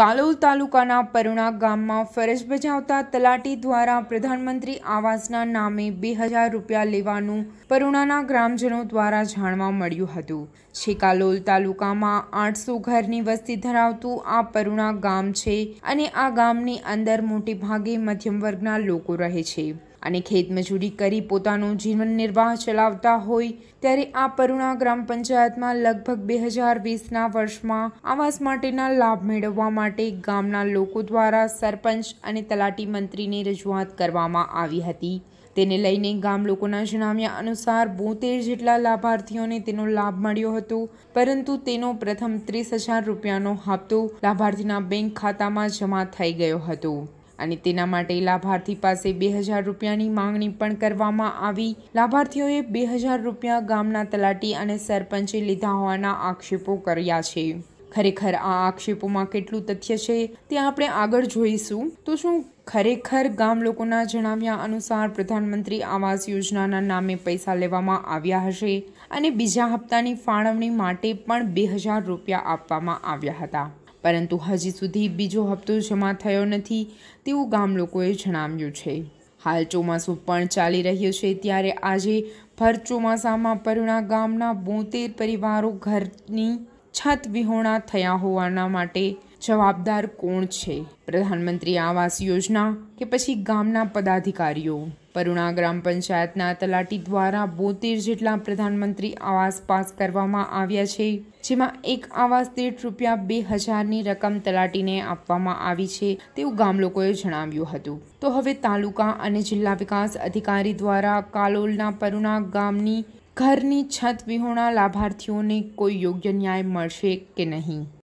કાલોલ તાલુકાના પરુણા ગામમાં ફરજ બજાવતા તલાટી દ્વારા પ્રધાનમંત્રી આવાસના નામે બે હજાર રૂપિયા લેવાનું પરુણાના ગ્રામજનો દ્વારા જાણવા મળ્યું હતું છે કાલોલ તાલુકામાં આઠસો ઘરની વસ્તી ધરાવતું આ પરુણા ગામ છે અને આ ગામની અંદર મોટે ભાગે મધ્યમ વર્ગના લોકો રહે છે અને ખેતમજૂરી કરી પોતાનો જીવન નિર્વાહ ચલાવતા હોય ત્યારે આ પરુણા ગ્રામ પંચાયતમાં લગભગ બે હજાર વીસના વર્ષમાં આવાસ માટેના લાભ મેળવવા માટે ગામના લોકો દ્વારા સરપંચ અને તલાટી મંત્રીને રજૂઆત કરવામાં આવી હતી તેને લઈને ગામ લોકોના જણાવ્યા અનુસાર બોતેર જેટલા લાભાર્થીઓને તેનો લાભ મળ્યો હતો પરંતુ તેનો પ્રથમ ત્રીસ હજાર રૂપિયાનો હપ્તો લાભાર્થીના બેંક ખાતામાં જમા થઈ ગયો હતો અને તેના માટે લાભાર્થી પાસે બે હજાર રૂપિયાની માંગણી પણ કરવામાં આવી લાભાર્થીઓએ બે હજાર રૂપિયા ગામના તલાટી અને સરપંચે લીધા હોવાના આક્ષેપો કર્યા છે ખરેખર આ આક્ષેપોમાં કેટલું તથ્ય છે તે આપણે આગળ જોઈશું તો શું ખરેખર ગામ લોકોના જણાવ્યા અનુસાર પ્રધાનમંત્રી આવાસ યોજનાના નામે પૈસા લેવામાં આવ્યા હશે અને બીજા હપ્તાની ફાળવણી માટે પણ બે હજાર રૂપિયા આપવામાં આવ્યા હતા પરંતુ હજી સુધી બીજો હપ્તો જમા થયો નથી તેવું ગામ લોકોએ જણાવ્યું છે હાલ ચોમાસું પણ ચાલી રહ્યું છે ત્યારે આજે ભર ચોમાસામાં પરુણા ગામના બોતેર પરિવારો ઘરની છત વિહોણા થયા હોવાના માટે જવાબદાર કોણ છે પ્રધાનમંત્રી આવાસ યોજના કે પછી ગામના પદાધિકારીઓ પરુણા ગ્રામ પંચાયતના તલાટી દ્વારા બોતેર જેટલા પ્રધાનમંત્રી આવાસ પાસ કરવામાં આવ્યા છે જેમાં એક આવાસ દીઠ રૂપિયા બે હજારની રકમ તલાટીને આપવામાં આવી છે તેવું ગામ લોકોએ જણાવ્યું હતું તો હવે તાલુકા અને જિલ્લા વિકાસ અધિકારી દ્વારા કાલોલના પરુણા ગામની ઘરની છત વિહોણા લાભાર્થીઓને કોઈ યોગ્ય ન્યાય મળશે કે નહીં